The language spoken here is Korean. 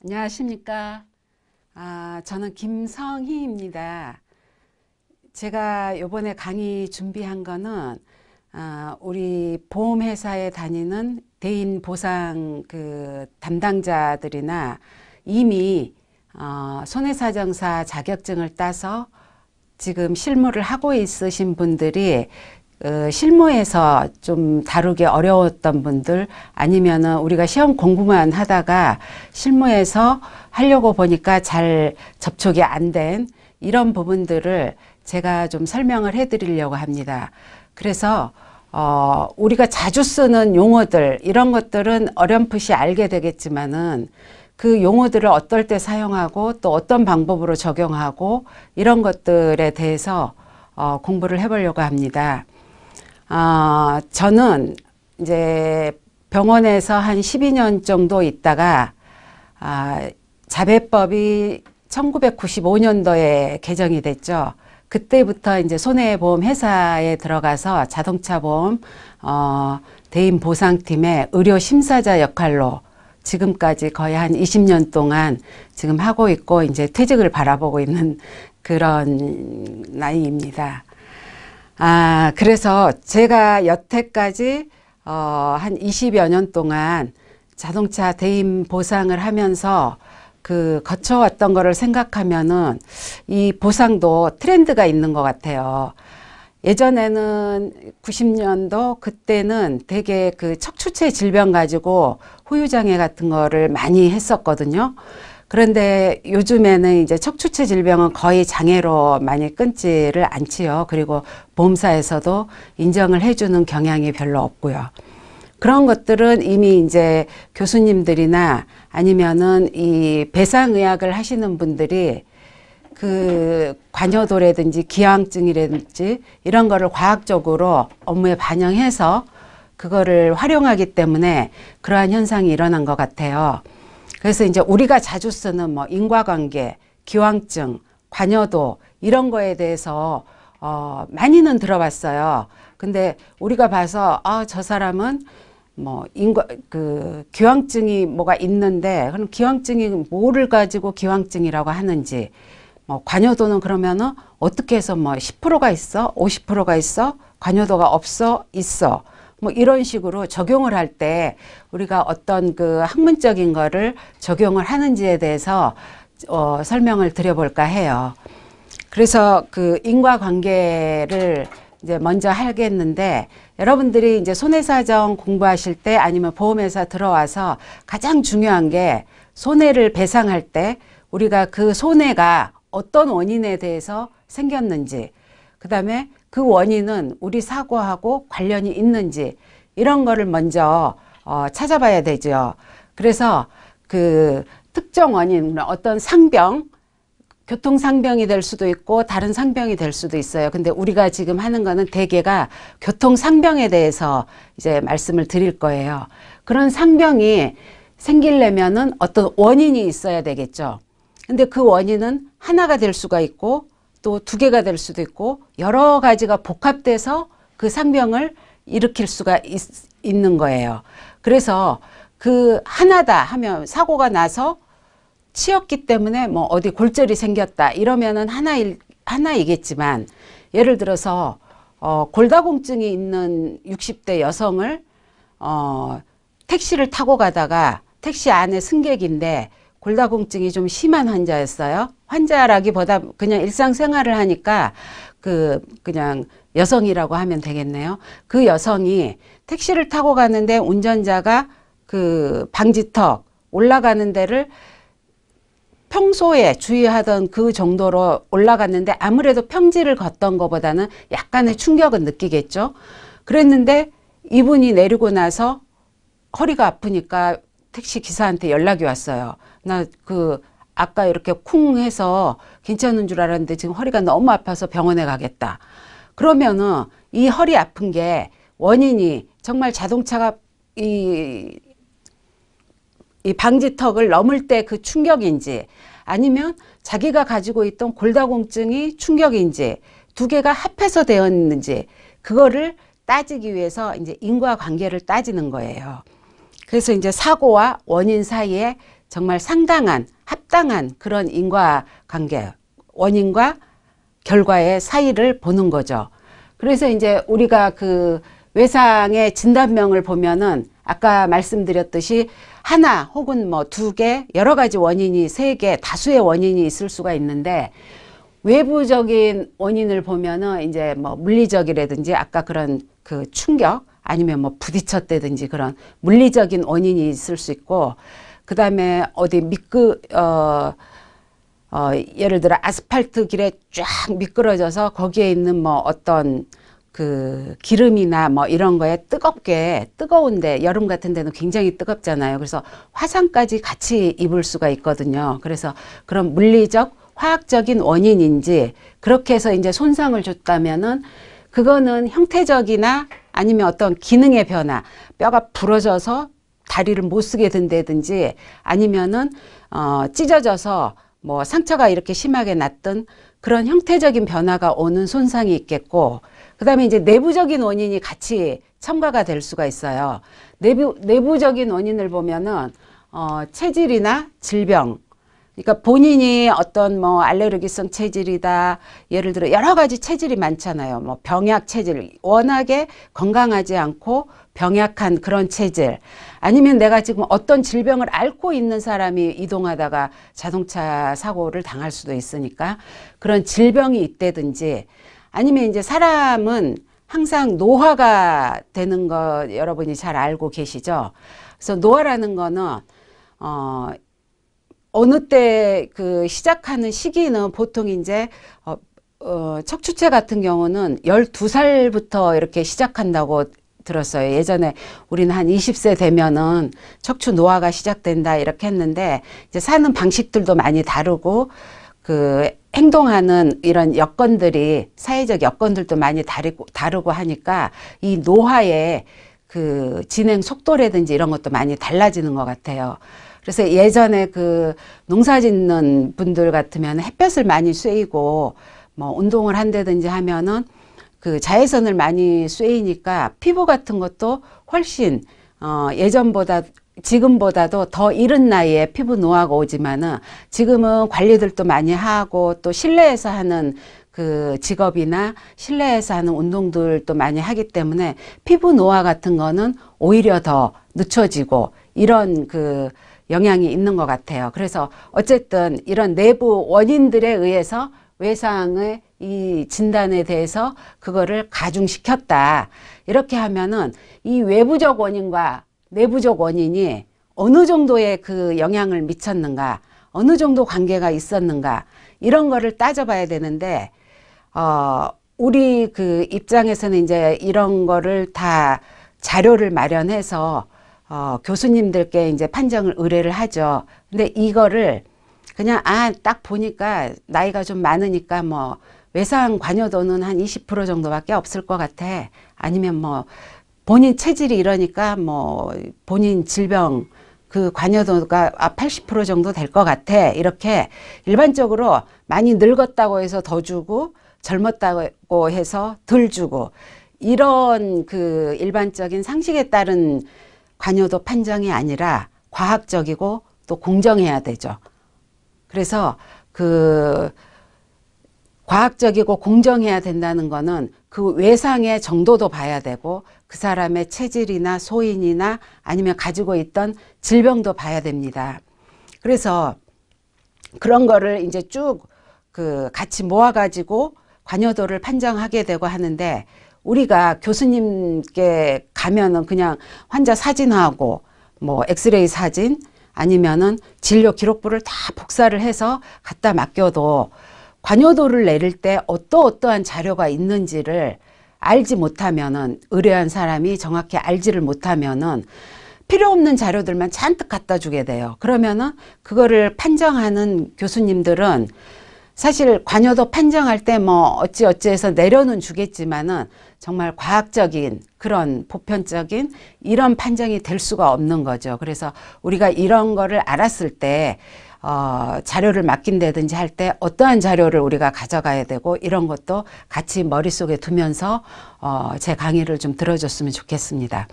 안녕하십니까 아, 저는 김성희입니다 제가 요번에 강의 준비한 거는 아, 우리 보험회사에 다니는 대인 보상 그 담당자들이나 이미 어, 손해사정사 자격증을 따서 지금 실무를 하고 있으신 분들이 어, 실무에서 좀 다루기 어려웠던 분들 아니면은 우리가 시험 공부만 하다가 실무에서 하려고 보니까 잘 접촉이 안 된 이런 부분들을 제가 좀 설명을 해 드리려고 합니다. 그래서 어, 우리가 자주 쓰는 용어들 이런 것들은 어렴풋이 알게 되겠지만은 그 용어들을 어떨 때 사용하고 또 어떤 방법으로 적용하고 이런 것들에 대해서 어, 공부를 해보려고 합니다. 아, 저는 이제 병원에서 한 12년 정도 있다가 아, 자배법이 1995년도에 개정이 됐죠. 그때부터 이제 손해보험 회사에 들어가서 자동차 보험 어, 대인 보상팀의 의료 심사자 역할로 지금까지 거의 한 20년 동안 지금 하고 있고 이제 퇴직을 바라보고 있는 그런 나이입니다. 아, 그래서 제가 여태까지 어, 한 20여 년 동안 자동차 대임 보상을 하면서 그 거쳐왔던 거를 생각하면은 이 보상도 트렌드가 있는 것 같아요. 예전에는 90년도 그때는 되게 그 척추체 질병 가지고 후유장애 같은 거를 많이 했었거든요. 그런데 요즘에는 이제 척추체 질병은 거의 장애로 많이 끊지를 않지요. 그리고 보험사에서도 인정을 해주는 경향이 별로 없고요. 그런 것들은 이미 이제 교수님들이나 아니면은 이 배상의학을 하시는 분들이 그 관여도라든지 기왕증이라든지 이런 거를 과학적으로 업무에 반영해서 그거를 활용하기 때문에 그러한 현상이 일어난 것 같아요. 그래서 이제 우리가 자주 쓰는 뭐 인과관계, 기왕증, 관여도 이런 거에 대해서 어, 많이는 들어봤어요. 근데 우리가 봐서 아, 저 사람은 뭐 인과 그 기왕증이 뭐가 있는데 그럼 기왕증이 뭐를 가지고 기왕증이라고 하는지 뭐 관여도는 그러면은 어떻게 해서 뭐 10%가 있어? 50%가 있어? 관여도가 없어? 있어? 뭐 이런 식으로 적용을 할 때 우리가 어떤 그 학문적인 거를 적용을 하는지에 대해서 어, 설명을 드려볼까 해요. 그래서 그 인과관계를 이제 먼저 하겠는데 여러분들이 이제 손해사정 공부하실 때 아니면 보험회사 들어와서 가장 중요한 게 손해를 배상할 때 우리가 그 손해가 어떤 원인에 대해서 생겼는지 그 다음에 그 원인은 우리 사고하고 관련이 있는지 이런 거를 먼저 어, 찾아봐야 되죠. 그래서 그 특정 원인, 어떤 상병, 교통 상병이 될 수도 있고 다른 상병이 될 수도 있어요. 근데 우리가 지금 하는 거는 대개가 교통 상병에 대해서 이제 말씀을 드릴 거예요. 그런 상병이 생기려면은 어떤 원인이 있어야 되겠죠. 근데 그 원인은 하나가 될 수가 있고 또두 개가 될 수도 있고 여러 가지가 복합돼서 그 상병을 일으킬 수가 있, 있는 거예요. 그래서 그 하나다 하면 사고가 나서 치였기 때문에 뭐 어디 골절이 생겼다 이러면은 하나일 하나이겠지만 예를 들어서 어, 골다공증이 있는 60대 여성을 어, 택시를 타고 가다가 택시 안에 승객인데 골다공증이 좀 심한 환자였어요. 환자라기보다 그냥 일상생활을 하니까 그 그냥 여성이라고 하면 되겠네요. 그 여성이 택시를 타고 가는데 운전자가 그 방지턱 올라가는 데를 평소에 주의하던 그 정도로 올라갔는데 아무래도 평지를 걷던 것보다는 약간의 충격은 느끼겠죠. 그랬는데 이분이 내리고 나서 허리가 아프니까 택시 기사한테 연락이 왔어요. 나그 아까 이렇게 쿵 해서 괜찮은 줄 알았는데 지금 허리가 너무 아파서 병원에 가겠다. 그러면은 이 허리 아픈 게 원인이 정말 자동차가 이, 이 방지턱을 넘을 때 그 충격인지 아니면 자기가 가지고 있던 골다공증이 충격인지 두 개가 합해서 되었는지 그거를 따지기 위해서 이제 인과관계를 따지는 거예요. 그래서 이제 사고와 원인 사이에 정말 상당한 합당한 그런 인과관계 원인과 결과의 사이를 보는 거죠. 그래서 이제 우리가 그 외상의 진단명을 보면은 아까 말씀드렸듯이 하나 혹은 뭐 두 개, 여러 가지 원인이 세 개, 다수의 원인이 있을 수가 있는데 외부적인 원인을 보면은 이제 뭐 물리적이라든지 아까 그런 그 충격 아니면 뭐 부딪혔다든지 그런 물리적인 원인이 있을 수 있고 그 다음에 어디 미끄 어, 어 예를 들어 아스팔트 길에 쫙 미끄러져서 거기에 있는 뭐 어떤 그 기름이나 뭐 이런 거에 뜨겁게 뜨거운데 여름 같은 데는 굉장히 뜨겁잖아요. 그래서 화상까지 같이 입을 수가 있거든요. 그래서 그런 물리적 화학적인 원인인지 그렇게 해서 이제 손상을 줬다면은 그거는 형태적이나 아니면 어떤 기능의 변화 뼈가 부러져서 다리를 못 쓰게 된다든지 아니면은 어, 찢어져서 뭐 상처가 이렇게 심하게 났던 그런 형태적인 변화가 오는 손상이 있겠고 그 다음에 이제 내부적인 원인이 같이 첨가가 될 수가 있어요. 내부, 내부적인 원인을 보면은 어, 체질이나 질병 그러니까 본인이 어떤 뭐 알레르기성 체질이다 예를 들어 여러 가지 체질이 많잖아요 뭐 병약 체질 워낙에 건강하지 않고 병약한 그런 체질 아니면 내가 지금 어떤 질병을 앓고 있는 사람이 이동하다가 자동차 사고를 당할 수도 있으니까 그런 질병이 있다든지 아니면 이제 사람은 항상 노화가 되는 거 여러분이 잘 알고 계시죠 그래서 노화라는 거는 어 어느 때 그 시작하는 시기는 보통 이제 어, 어, 척추체 같은 경우는 1 2 살부터 이렇게 시작한다고 들었어요. 예전에 우리는 한 20세 되면은 척추 노화가 시작된다 이렇게 했는데 이제 사는 방식들도 많이 다르고 그 행동하는 이런 여건들이 사회적 여건들도 많이 다르고 다르고 하니까 이 노화의 그 진행 속도라든지 이런 것도 많이 달라지는 것 같아요. 그래서 예전에 그 농사 짓는 분들 같으면 햇볕을 많이 쐬이고 뭐 운동을 한다든지 하면은 그 자외선을 많이 쐬이니까 피부 같은 것도 훨씬 어 예전보다 지금보다도 더 이른 나이에 피부 노화가 오지만은 지금은 관리들도 많이 하고 또 실내에서 하는 그 직업이나 실내에서 하는 운동들도 많이 하기 때문에 피부 노화 같은 거는 오히려 더 늦춰지고 이런 그 영향이 있는 것 같아요. 그래서 어쨌든 이런 내부 원인들에 의해서 외상의 이 진단에 대해서 그거를 가중시켰다. 이렇게 하면은 이 외부적 원인과 내부적 원인이 어느 정도의 그 영향을 미쳤는가, 어느 정도 관계가 있었는가, 이런 거를 따져봐야 되는데, 어, 우리 그 입장에서는 이제 이런 거를 다 자료를 마련해서 어, 교수님들께 이제 판정을 의뢰를 하죠. 근데 이거를 그냥 아 딱 보니까 나이가 좀 많으니까 뭐 외상 관여도는 한 20% 정도밖에 없을 것 같아. 아니면 뭐 본인 체질이 이러니까 뭐 본인 질병 그 관여도가 80% 아, 정도 될 것 같아. 이렇게 일반적으로 많이 늙었다고 해서 더 주고 젊었다고 해서 덜 주고 이런 그 일반적인 상식에 따른 관여도 판정이 아니라 과학적이고 또 공정해야 되죠. 그래서 그 과학적이고 공정해야 된다는 거는 그 외상의 정도도 봐야 되고 그 사람의 체질이나 소인이나 아니면 가지고 있던 질병도 봐야 됩니다. 그래서 그런 거를 이제 쭉 그 같이 모아가지고 관여도를 판정하게 되고 하는데 우리가 교수님께 가면은 그냥 환자 사진하고 뭐 엑스레이 사진 아니면은 진료 기록부를 다 복사를 해서 갖다 맡겨도 관여도를 내릴 때 어떠 어떠한 자료가 있는지를 알지 못하면은 의뢰한 사람이 정확히 알지를 못하면은 필요 없는 자료들만 잔뜩 갖다 주게 돼요. 그러면은 그거를 판정하는 교수님들은 사실 관여도 판정할 때 뭐 어찌 어찌해서 내려는 주겠지만은 정말 과학적인 그런 보편적인 이런 판정이 될 수가 없는 거죠. 그래서 우리가 이런 거를 알았을 때 어, 자료를 맡긴다든지 할 때 어떠한 자료를 우리가 가져가야 되고 이런 것도 같이 머릿속에 두면서 어, 제 강의를 좀 들어줬으면 좋겠습니다.